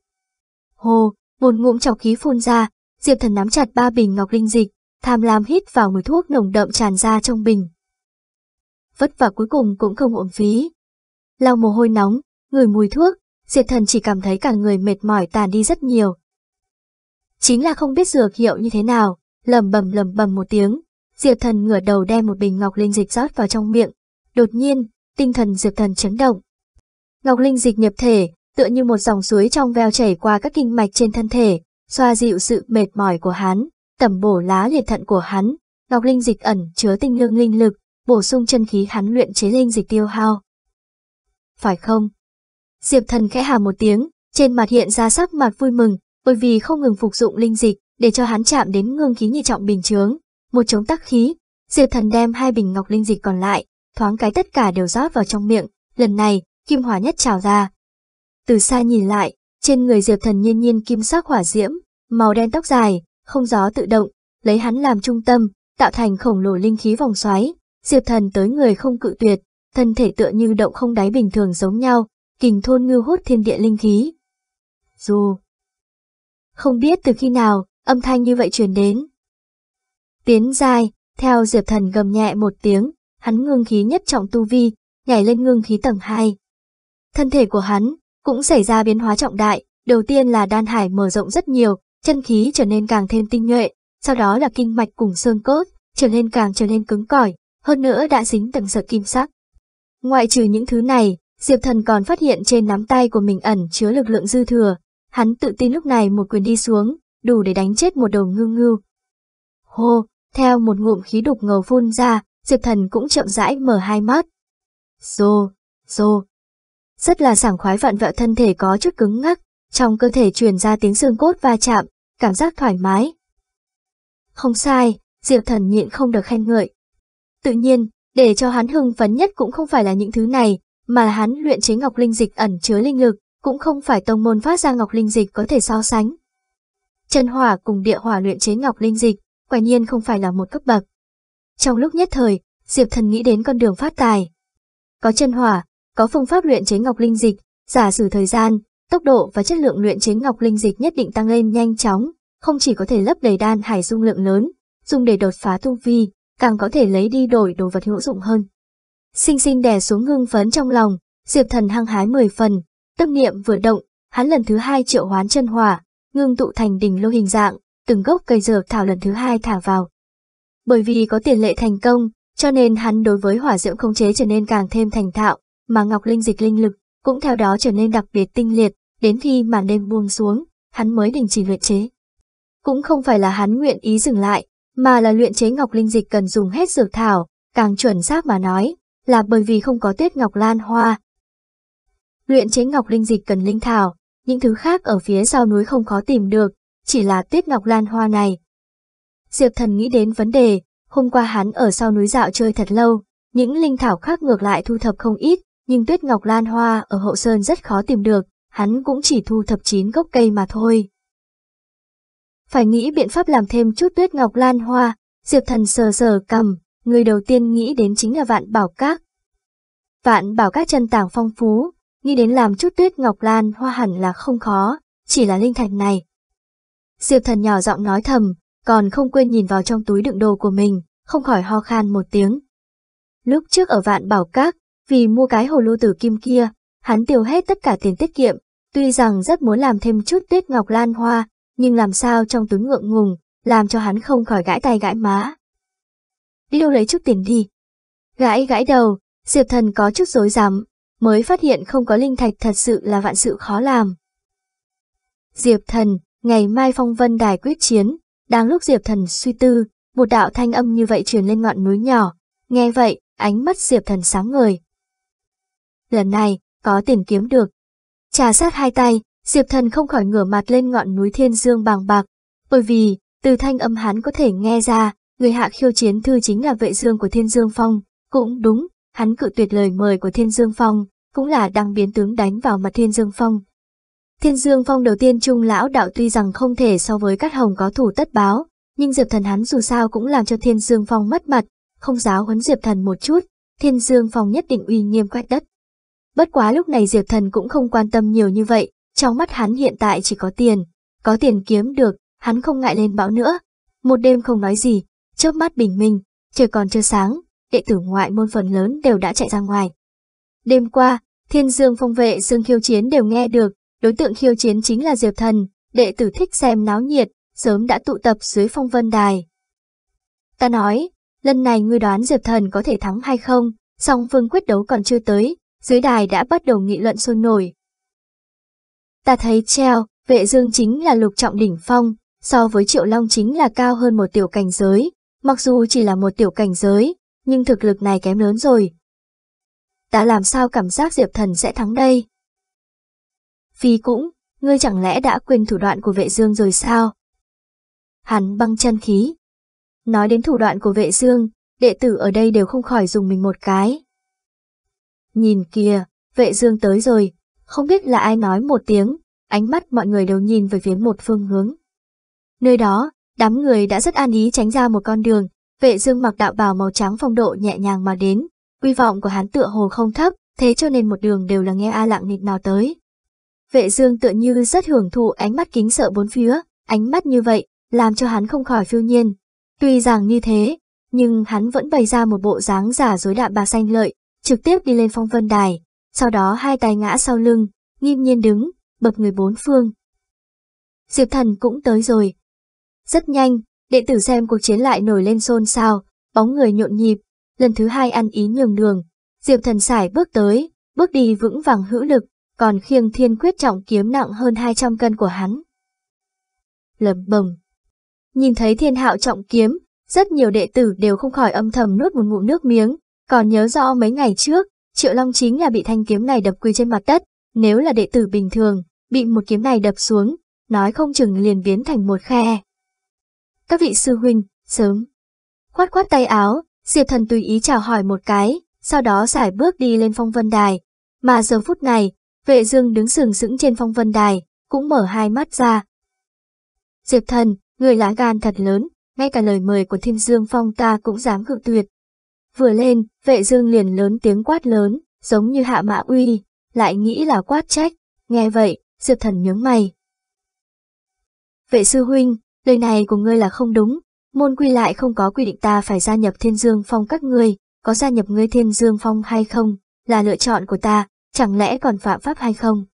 Hồ, một ngụm chọc khí phun ra, Diệp Thần nắm chặt ba bình ngọc linh dịch, tham lam hít vào mùi thuốc nồng đậm tràn ra trong bình. Vất vả cuối cùng cũng không uổng phí. Lau mồ hôi nóng, người mùi thuốc, Diệp Thần chỉ cảm thấy cả người mệt mỏi tàn đi rất nhiều. Chính là không biết dược hiệu như thế nào, lầm bầm lầm bầm một tiếng, Diệp Thần ngửa đầu đem một bình ngọc linh dịch rót vào trong miệng. Đột nhiên, tinh thần dược thần chấn động. Ngọc Linh dịch nhập thể, tựa như một dòng suối trong veo chảy qua các kinh mạch trên thân thể, xoa dịu sự mệt mỏi của hắn, tẩm bổ lá liệt thận của hắn. Ngọc Linh dịch ẩn chứa tinh lương linh lực, bổ sung chân khí hắn luyện chế linh dịch tiêu hao. Phải không? Diệp thần khẽ hà một tiếng, trên mặt hiện ra sắc mặt vui mừng, bởi vì không ngừng phục dụng linh dịch để cho hắn chạm đến ngương khí nhị trọng bình chướng, một chống tắc khí. Diệp thần đem hai bình ngọc linh dịch còn lại thoáng cái tất cả đều rót vào trong miệng, lần này, kim hỏa nhất trào ra. Từ xa nhìn lại, trên người Diệp Thần nhiên nhiên kim sắc hỏa diễm, màu đen tóc dài, không gió tự động, lấy hắn làm trung tâm, tạo thành khổng lồ linh khí vòng xoáy, Diệp Thần tới người không cự tuyệt, thân thể tựa như động không đáy bình thường giống nhau, kình thôn ngưu hút thiên địa linh khí. Dù không biết từ khi nào, âm thanh như vậy truyền đến. Tiến dài theo Diệp Thần gầm nhẹ một tiếng, hắn ngưng khí nhất trọng tu vi, nhảy lên ngưng khí tầng 2. Thân thể của hắn cũng xảy ra biến hóa trọng đại, đầu tiên là đan hải mở rộng rất nhiều, chân khí trở nên càng thêm tinh nhuệ, sau đó là kinh mạch cùng xương cốt, trở nên càng trở nên cứng cỏi, hơn nữa đã dính tầng sợ kim sắc. Ngoại trừ những thứ này, Diệp Thần còn phát hiện trên nắm tay của mình ẩn chứa lực lượng dư thừa, hắn tự tin lúc này một quyền đi xuống, đủ để đánh chết một đầu ngưu ngưu. Hô, theo một ngụm khí đục ngầu phun ra, Diệp Thần cũng chậm rãi mở hai mắt. Rô, rô. Rất là sảng khoái vặn vẹo thân thể có chút cứng ngắc, trong cơ thể truyền ra tiếng xương cốt va chạm, cảm giác thoải mái. Không sai, Diệp Thần nhịn không được khen ngợi. Tự nhiên, để cho hắn hưng phấn nhất cũng không phải là những thứ này, mà là hắn luyện chế ngọc linh dịch ẩn chứa linh lực, cũng không phải tông môn phát ra ngọc linh dịch có thể so sánh. Chân hỏa cùng địa hỏa luyện chế ngọc linh dịch, quả nhiên không phải là một cấp bậc. Trong lúc nhất thời, Diệp Thần nghĩ đến con đường phát tài. Có chân hỏa, có phương pháp luyện chế ngọc linh dịch, giả sử thời gian, tốc độ và chất lượng luyện chế ngọc linh dịch nhất định tăng lên nhanh chóng, không chỉ có thể lấp đầy đan hải dung lượng lớn, dùng để đột phá tu vi, càng có thể lấy đi đổi đồ vật hữu dụng hơn. Sinh sinh đè xuống ngưng phấn trong lòng, Diệp Thần hăng hái mười phần, tâm niệm vừa động, hắn lần thứ hai triệu hoán chân hỏa, ngưng tụ thành đỉnh lô hình dạng, từng gốc cây dược thảo lần thứ hai thả vào. Bởi vì có tiền lệ thành công, cho nên hắn đối với hỏa diễm không chế trở nên càng thêm thành thạo, mà Ngọc Linh dịch linh lực cũng theo đó trở nên đặc biệt tinh liệt, đến khi màn đêm buông xuống, hắn mới đình chỉ luyện chế. Cũng không phải là hắn nguyện ý dừng lại, mà là luyện chế Ngọc Linh dịch cần dùng hết dược thảo, càng chuẩn xác mà nói, là bởi vì không có tiết Ngọc Lan Hoa. Luyện chế Ngọc Linh dịch cần linh thảo, những thứ khác ở phía sau núi không khó tìm được, chỉ là tiết Ngọc Lan Hoa này Diệp Thần nghĩ đến vấn đề, hôm qua hắn ở sau núi dạo chơi thật lâu, những linh thảo khác ngược lại thu thập không ít, nhưng tuyết ngọc lan hoa ở hậu sơn rất khó tìm được, hắn cũng chỉ thu thập 9 gốc cây mà thôi. Phải nghĩ biện pháp làm thêm chút tuyết ngọc lan hoa, Diệp Thần sờ sờ cầm, người đầu tiên nghĩ đến chính là vạn bảo các. Vạn bảo các chân tảng phong phú, nghĩ đến làm chút tuyết ngọc lan hoa hẳn là không khó, chỉ là linh thạch này. Diệp Thần nhỏ giọng nói thầm, còn không quên nhìn vào trong túi đựng đồ của mình, không khỏi ho khan một tiếng. Lúc trước ở vạn bảo các, vì mua cái hồ lô tử kim kia, hắn tiêu hết tất cả tiền tiết kiệm, tuy rằng rất muốn làm thêm chút tuyết ngọc lan hoa, nhưng làm sao trong túi ngượng ngùng, làm cho hắn không khỏi gãi tay gãi má. Đi đâu lấy chút tiền đi? Gãi gãi đầu, Diệp Thần có chút rối rắm, mới phát hiện không có linh thạch thật sự là vạn sự khó làm. Diệp Thần, ngày mai phong vân đài quyết chiến, đang lúc Diệp Thần suy tư, một đạo thanh âm như vậy truyền lên ngọn núi nhỏ. Nghe vậy, ánh mắt Diệp Thần sáng ngời. Lần này, có tiền kiếm được. Trà sát hai tay, Diệp Thần không khỏi ngửa mặt lên ngọn núi thiên dương bàng bạc. Bởi vì, từ thanh âm hắn có thể nghe ra, người hạ khiêu chiến thư chính là vệ dương của thiên dương phong. Cũng đúng, hắn cự tuyệt lời mời của thiên dương phong, cũng là đang biến tướng đánh vào mặt thiên dương phong. Thiên Dương Phong đầu tiên Trung Lão Đạo tuy rằng không thể so với Cát Hồng có thủ tất báo, nhưng Diệp Thần hắn dù sao cũng làm cho Thiên Dương Phong mất mặt, không giáo huấn Diệp Thần một chút, Thiên Dương Phong nhất định uy nghiêm quét đất. Bất quá lúc này Diệp Thần cũng không quan tâm nhiều như vậy, trong mắt hắn hiện tại chỉ có tiền, có tiền kiếm được, hắn không ngại lên bão nữa. Một đêm không nói gì, chớp mắt bình minh, trời còn chưa sáng, đệ tử ngoại môn phần lớn đều đã chạy ra ngoài. Đêm qua, Thiên Dương Phong vệ Dương Khiêu Chiến đều nghe được, Đối tượng khiêu chiến chính là Diệp Thần, đệ tử thích xem náo nhiệt, sớm đã tụ tập dưới phong vân đài. Ta nói, lần này ngươi đoán Diệp Thần có thể thắng hay không, song phương quyết đấu còn chưa tới, dưới đài đã bắt đầu nghị luận sôi nổi. Ta thấy treo, vệ dương chính là lục trọng đỉnh phong, so với triệu long chính là cao hơn một tiểu cảnh giới, mặc dù chỉ là một tiểu cảnh giới, nhưng thực lực này kém lớn rồi. Ta làm sao cảm giác Diệp Thần sẽ thắng đây? Phi cũng, ngươi chẳng lẽ đã quên thủ đoạn của vệ dương rồi sao? Hắn băng chân khí. Nói đến thủ đoạn của vệ dương, đệ tử ở đây đều không khỏi dùng mình một cái. Nhìn kìa, vệ dương tới rồi, không biết là ai nói một tiếng, ánh mắt mọi người đều nhìn về phía một phương hướng. Nơi đó, đám người đã rất an ý tránh ra một con đường, vệ dương mặc đạo bào màu trắng phong độ nhẹ nhàng mà đến, uy vọng của hắn tựa hồ không thấp, thế cho nên một đường đều là nghe A lặng nịt nào tới. Vệ dương tựa như rất hưởng thụ ánh mắt kính sợ bốn phía, ánh mắt như vậy, làm cho hắn không khỏi phiêu nhiên. Tuy rằng như thế, nhưng hắn vẫn bày ra một bộ dáng giả dối đạm bạc xanh lợi, trực tiếp đi lên phong vân đài, sau đó hai tay ngã sau lưng, nghiêm nhiên đứng, bật người bốn phương. Diệp thần cũng tới rồi. Rất nhanh, đệ tử xem cuộc chiến lại nổi lên xôn xao, bóng người nhộn nhịp, lần thứ hai ăn ý nhường đường. Diệp thần xài bước tới, bước đi vững vàng hữu lực, còn khiêng thiên quyết trọng kiếm nặng hơn 200 cân của hắn. Lầm bầm. Nhìn thấy thiên hạo trọng kiếm, rất nhiều đệ tử đều không khỏi âm thầm nuốt một ngụm nước miếng, còn nhớ rõ mấy ngày trước, Triệu Long chính là bị thanh kiếm này đập quy trên mặt đất, nếu là đệ tử bình thường, bị một kiếm này đập xuống, nói không chừng liền biến thành một khe. Các vị sư huynh, sớm. Khoát khoát tay áo, Diệp Thần tùy ý chào hỏi một cái, sau đó giải bước đi lên phong vân đài. Mà giờ phút này, Vệ dương đứng sừng sững trên phong vân đài, cũng mở hai mắt ra. Diệp thần, người lá gan thật lớn, ngay cả lời mời của thiên dương phong ta cũng dám cự tuyệt. Vừa lên, vệ dương liền lớn tiếng quát lớn, giống như hạ mã uy, lại nghĩ là quát trách, nghe vậy, diệp thần nhướng mày. Vệ sư huynh, lời này của ngươi là không đúng, môn quy lại không có quy định ta phải gia nhập thiên dương phong các ngươi, có gia nhập ngươi thiên dương phong hay không, là lựa chọn của ta, Chẳng lẽ còn phạm pháp hay không?